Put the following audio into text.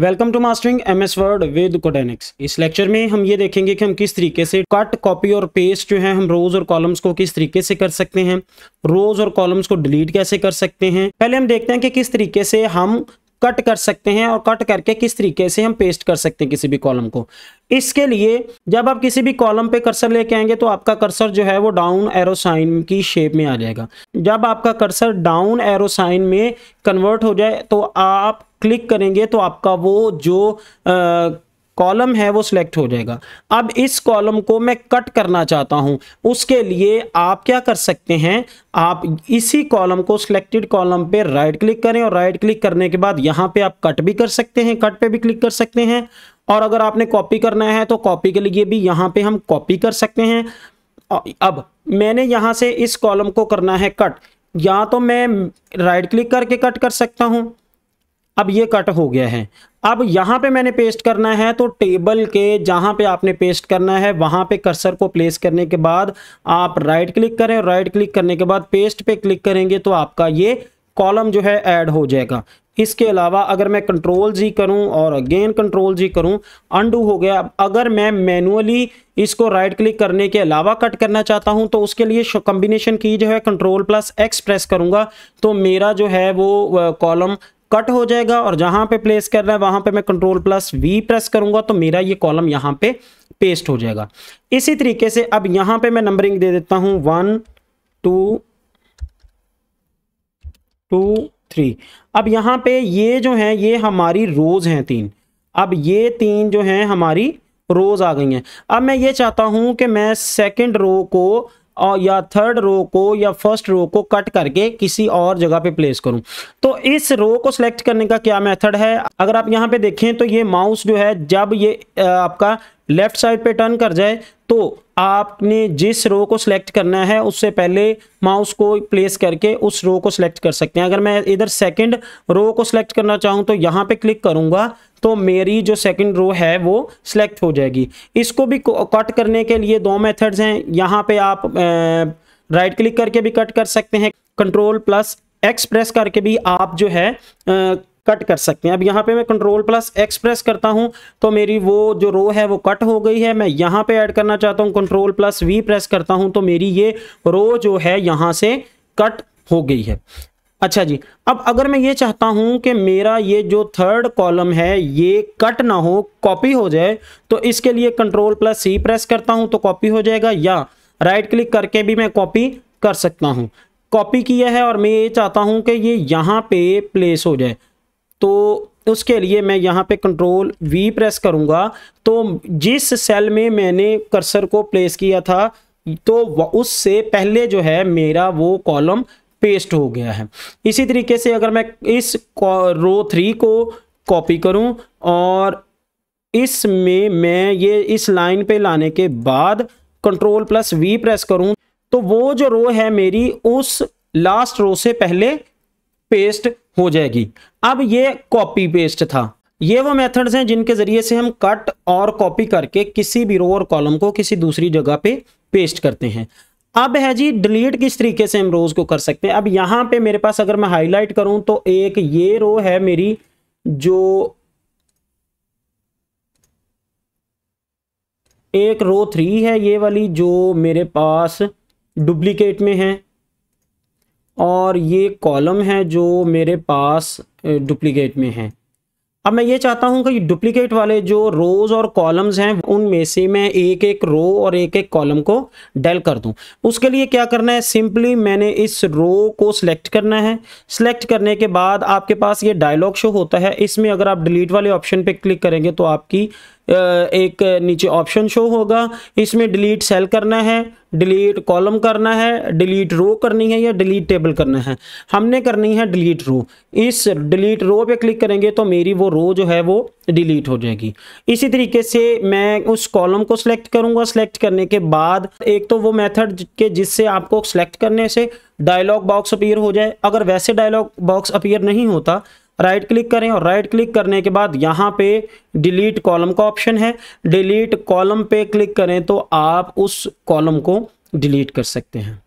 welcome to mastering M S word with Codenix इस lecture में हम ये देखेंगे कि हम किस तरीके से कट कॉपी और पेस्ट जो है हम रोज और कॉलम्स को किस तरीके से कर सकते हैं रोज और कॉलम्स को डिलीट कैसे कर सकते हैं पहले हम देखते हैं कि किस तरीके से हम कट कर सकते हैं और कट करके किस तरीके से हम पेस्ट कर सकते हैं किसी भी कॉलम को इसके लिए जब आप किसी भी कॉलम पे कर्सर लेके आएंगे तो आपका कर्सर जो है वो डाउन एरो साइन की शेप में आ जाएगा जब आपका कर्सर डाउन एरो साइन में कन्वर्ट हो जाए तो आप क्लिक करेंगे तो आपका वो जो कॉलम है वो सिलेक्ट हो जाएगा अब इस कॉलम को मैं कट करना चाहता हूं उसके लिए आप क्या कर सकते हैं आप इसी कॉलम को सिलेक्टेड कॉलम पे राइट क्लिक करें और राइट क्लिक करने के बाद यहां पे आप कट भी कर सकते हैं कट पे भी क्लिक कर सकते हैं और अगर आपने कॉपी करना है तो कॉपी के लिए भी यहाँ पे हम कॉपी कर सकते हैं अब मैंने यहाँ से इस कॉलम को करना है कट या तो मैं राइट क्लिक करके कट कर सकता हूँ अब ये कट हो गया है अब यहाँ पे मैंने पेस्ट करना है तो टेबल के जहाँ पे आपने पेस्ट करना है वहाँ पे कर्सर को प्लेस करने के बाद आप राइट क्लिक करें राइट क्लिक करने के बाद पेस्ट पे क्लिक करेंगे तो आपका ये कॉलम जो है ऐड हो जाएगा इसके अलावा अगर मैं कंट्रोल जी करूं और अगेन कंट्रोल जी करूं अंडू हो गया अब अगर मैं मैनुअली इसको राइट क्लिक करने के अलावा कट करना चाहता हूं तो उसके लिए कॉम्बिनेशन की जो है कंट्रोल प्लस एक्स प्रेस करूंगा तो मेरा जो है वो कॉलम कट हो जाएगा और जहां पे प्लेस कर रहा है वहां पे मैं कंट्रोल प्लस वी प्रेस करूंगा तो मेरा ये कॉलम यहां पे पेस्ट हो जाएगा इसी तरीके से अब यहां पे मैं नंबरिंग दे देता हूं वन टू टू थ्री अब यहाँ पे ये जो है ये हमारी रोज़ हैं तीन अब ये तीन जो हैं हमारी रोज़ आ गई हैं अब मैं ये चाहता हूँ कि मैं सेकेंड रो को और या थर्ड रो को या फर्स्ट रो को कट करके किसी और जगह पे प्लेस करूं तो इस रो को सिलेक्ट करने का क्या मेथड है अगर आप यहां पे देखें तो ये माउस जो है जब ये आपका लेफ्ट साइड पे टर्न कर जाए तो आपने जिस रो को सिलेक्ट करना है उससे पहले माउस को प्लेस करके उस रो को सिलेक्ट कर सकते हैं अगर मैं इधर सेकंड रो को सिलेक्ट करना चाहूँ तो यहाँ पे क्लिक करूँगा तो मेरी जो सेकंड रो है वो सिलेक्ट हो जाएगी इसको भी कट करने के लिए दो मेथड्स हैं यहाँ पे आप राइट क्लिक करके भी कट कर सकते हैं कंट्रोल प्लस एक्सप्रेस करके भी आप जो है कट कर सकते हैं अब यहाँ पे मैं कंट्रोल प्लस एक्स प्रेस करता हूँ तो मेरी वो जो रो है वो कट हो गई है मैं यहाँ पे ऐड करना चाहता हूँ कंट्रोल प्लस वी प्रेस करता हूँ तो मेरी ये रो जो है यहाँ से कट हो गई है अच्छा जी अब अगर मैं ये चाहता हूँ कि मेरा ये जो थर्ड कॉलम है ये कट ना हो कॉपी हो जाए तो इसके लिए कंट्रोल प्लस सी प्रेस करता हूँ तो कॉपी हो जाएगा या राइट क्लिक करके भी मैं कॉपी कर सकता हूँ कॉपी किया है और मैं ये चाहता हूँ कि ये यहाँ पे प्लेस हो जाए तो उसके लिए मैं यहाँ पे कंट्रोल वी प्रेस करूँगा तो जिस सेल में मैंने कर्सर को प्लेस किया था तो उससे पहले जो है मेरा वो कॉलम पेस्ट हो गया है इसी तरीके से अगर मैं इस रो थ्री को कॉपी करूँ और इसमें मैं ये इस लाइन पे लाने के बाद कंट्रोल प्लस वी प्रेस करूँ तो वो जो रो है मेरी उस लास्ट रो से पहले पेस्ट हो जाएगी अब ये कॉपी पेस्ट था ये वो मेथड्स हैं जिनके ज़रिए से हम कट और कॉपी करके किसी भी रो और कॉलम को किसी दूसरी जगह पे पेस्ट करते हैं अब है जी डिलीट किस तरीके से हम रोज़ को कर सकते हैं अब यहां पे मेरे पास अगर मैं हाईलाइट करूं तो एक ये रो है मेरी जो एक रो थ्री है ये वाली जो मेरे पास डुप्लीकेट में है और ये कॉलम है जो मेरे पास डुप्लीकेट में है अब मैं ये चाहता हूँ कि डुप्लीकेट वाले जो रोज़ और कॉलम्स हैं उनमें से मैं एक एक रो और एक एक कॉलम को डेल कर दूँ उसके लिए क्या करना है सिंपली मैंने इस रो को सिलेक्ट करना है सिलेक्ट करने के बाद आपके पास ये डायलॉग शो होता है इसमें अगर आप डिलीट वाले ऑप्शन पे क्लिक करेंगे तो आपकी एक नीचे ऑप्शन शो होगा इसमें डिलीट सेल करना है डिलीट कॉलम करना है डिलीट रो करनी है या डिलीट टेबल करना है हमने करनी है डिलीट रो इस डिलीट रो पे क्लिक करेंगे तो मेरी वो रो जो है वो डिलीट हो जाएगी इसी तरीके से मैं उस कॉलम को सिलेक्ट करूंगा सिलेक्ट करने के बाद एक तो वो मेथड के जिससे आपको सिलेक्ट करने से डायलॉग बॉक्स अपीयर हो जाए अगर वैसे डायलॉग बॉक्स अपीयर नहीं होता राइट क्लिक करें और राइट क्लिक करने के बाद यहाँ पे डिलीट कॉलम का ऑप्शन है डिलीट कॉलम पे क्लिक करें तो आप उस कॉलम को डिलीट कर सकते हैं